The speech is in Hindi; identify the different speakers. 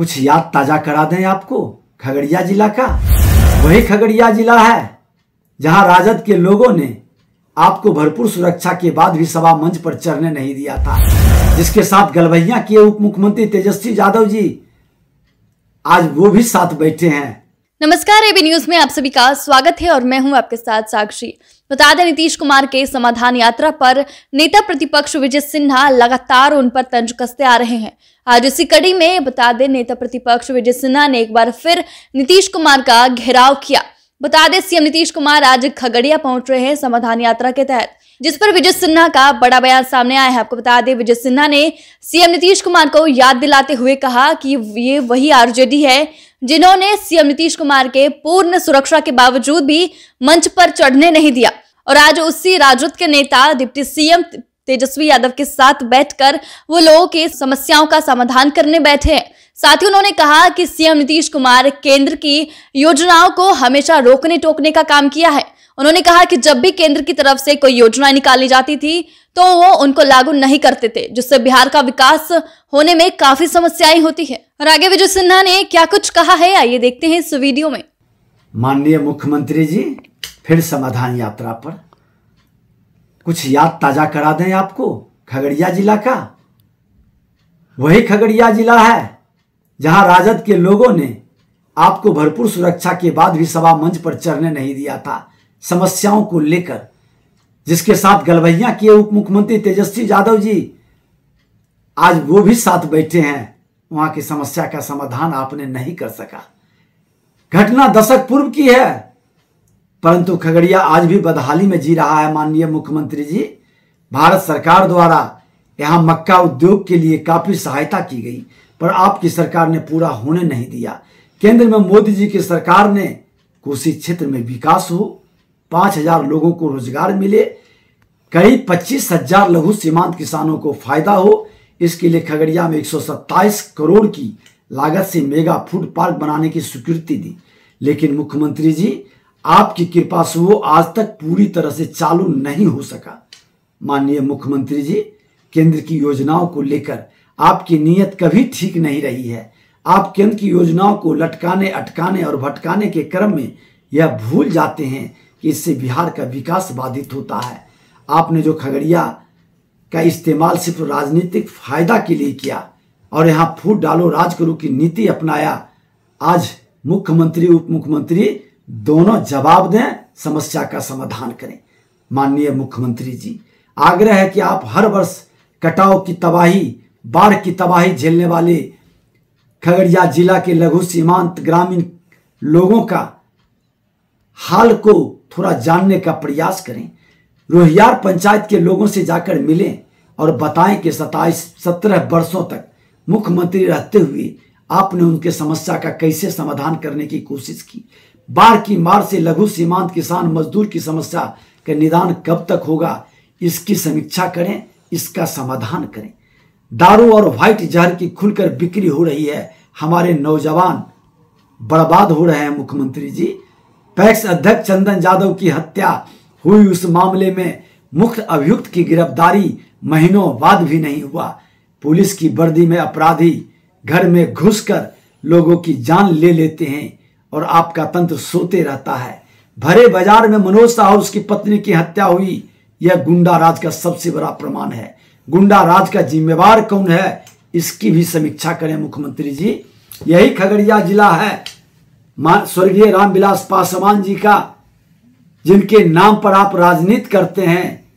Speaker 1: कुछ याद ताज़ा करा दें आपको खगड़िया जिला का वही खगड़िया जिला है जहां राजद के लोगों ने आपको भरपूर सुरक्षा के बाद भी सभा मंच पर चढ़ने नहीं दिया था जिसके साथ गलबहिया के उप मुख्यमंत्री तेजस्वी यादव जी आज वो भी साथ बैठे हैं
Speaker 2: नमस्कार एबी न्यूज में आप सभी का स्वागत है और मैं हूं आपके साथ साक्षी बता दें नीतीश कुमार के समाधान यात्रा पर नेता प्रतिपक्ष विजय सिन्हा लगातार उन पर तंज कसते आ रहे हैं आज इसी कड़ी में बता दें नेता प्रतिपक्ष विजय सिन्हा ने एक बार फिर नीतीश कुमार का घेराव किया बता दें सीएम नीतीश कुमार आज खगड़िया पहुंच रहे हैं समाधान यात्रा के तहत जिस पर विजय सिन्हा का बड़ा बयान सामने आया है आपको बता दें विजय सिन्हा ने सीएम नीतीश कुमार को याद दिलाते हुए कहा कि ये वही आरजेडी है जिन्होंने सीएम नीतीश कुमार के पूर्ण सुरक्षा के बावजूद भी मंच पर चढ़ने नहीं दिया और आज उसी राजद के नेता डिप्टी सीएम तेजस्वी यादव के साथ बैठकर वो लोगों की समस्याओं का समाधान करने बैठे हैं साथ ही उन्होंने कहा कि सीएम नीतीश कुमार केंद्र की योजनाओं को हमेशा रोकने टोकने का काम किया है उन्होंने कहा कि जब भी केंद्र की तरफ से कोई योजना निकाली जाती थी तो वो उनको लागू नहीं करते थे जिससे बिहार का विकास होने में काफी समस्याएं होती है और आगे विजय सिन्हा ने क्या कुछ कहा है आइए देखते हैं इस वीडियो में
Speaker 1: माननीय मुख्यमंत्री जी फिर समाधान यात्रा पर कुछ याद ताजा करा दें आपको खगड़िया जिला का वही खगड़िया जिला है जहां राजद के लोगों ने आपको भरपूर सुरक्षा के बाद भी सभा मंच पर चढ़ने नहीं दिया था समस्याओं को लेकर जिसके साथ गलवैया किए उप मुख्यमंत्री तेजस्वी यादव जी आज वो भी साथ बैठे हैं वहां की समस्या का समाधान आपने नहीं कर सका घटना दशक पूर्व की है परंतु खगड़िया आज भी बदहाली में जी रहा है माननीय मुख्यमंत्री जी भारत सरकार द्वारा यहां मक्का उद्योग के लिए काफी सहायता की गई पर आपकी सरकार ने पूरा होने नहीं दिया केंद्र में मोदी जी की सरकार ने कोसी क्षेत्र में विकास हो पाँच हजार लोगों को रोजगार मिले करीब पच्चीस हजार लघु सीमांत किसानों को फायदा हो इसके लिए खगड़िया में एक करोड़ की लागत से मेगा फूड पार्क बनाने की स्वीकृति दी लेकिन मुख्यमंत्री जी आपकी कृपा से वो आज तक पूरी तरह से चालू नहीं हो सका माननीय मुख्यमंत्री जी केंद्र की योजनाओं को लेकर आपकी नीयत कभी ठीक नहीं रही है आप केंद्र की योजनाओं को लटकाने अटकाने और भटकाने के क्रम में यह भूल जाते हैं कि इससे बिहार का विकास बाधित होता है आपने जो खगड़िया का इस्तेमाल सिर्फ राजनीतिक फायदा के लिए किया और यहाँ फूट डालो राज करो की नीति अपनाया आज मुख्यमंत्री उप मुख्यमंत्री दोनों जवाब दें समस्या का समाधान करें माननीय मुख्यमंत्री जी आग्रह है कि आप हर वर्ष कटाव की तबाही बाढ़ की तबाही झेलने वाले खगड़िया जिला के लघु सीमांत ग्रामीण लोगों का हाल को थोड़ा जानने का प्रयास करें रोहियार पंचायत के लोगों से जाकर मिलें और बताएं कि सताईस सत्रह वर्षों तक मुख्यमंत्री रहते हुए आपने उनके समस्या का कैसे समाधान करने की कोशिश की बाढ़ की मार से लघु सीमांत किसान मजदूर की समस्या का निदान कब तक होगा इसकी समीक्षा करें इसका समाधान करें दारू और व्हाइट जहर की खुलकर बिक्री हो रही है हमारे नौजवान बर्बाद हो रहे हैं मुख्यमंत्री जी पैक्स अध्यक्ष चंदन यादव की हत्या हुई उस मामले में मुख्य अभियुक्त की गिरफ्तारी महीनों बाद भी नहीं हुआ पुलिस की वर्दी में अपराधी घर में घुसकर लोगों की जान ले लेते हैं और आपका तंत्र सोते रहता है भरे बाजार में मनोज साह उसकी पत्नी की हत्या हुई यह गुंडा राज का सबसे बड़ा प्रमाण है गुंडा राज का जिम्मेवार कौन है इसकी भी समीक्षा करें मुख्यमंत्री जी यही खगड़िया जिला है स्वर्गीय रामविलास पासवान जी का जिनके नाम पर आप राजनीति करते हैं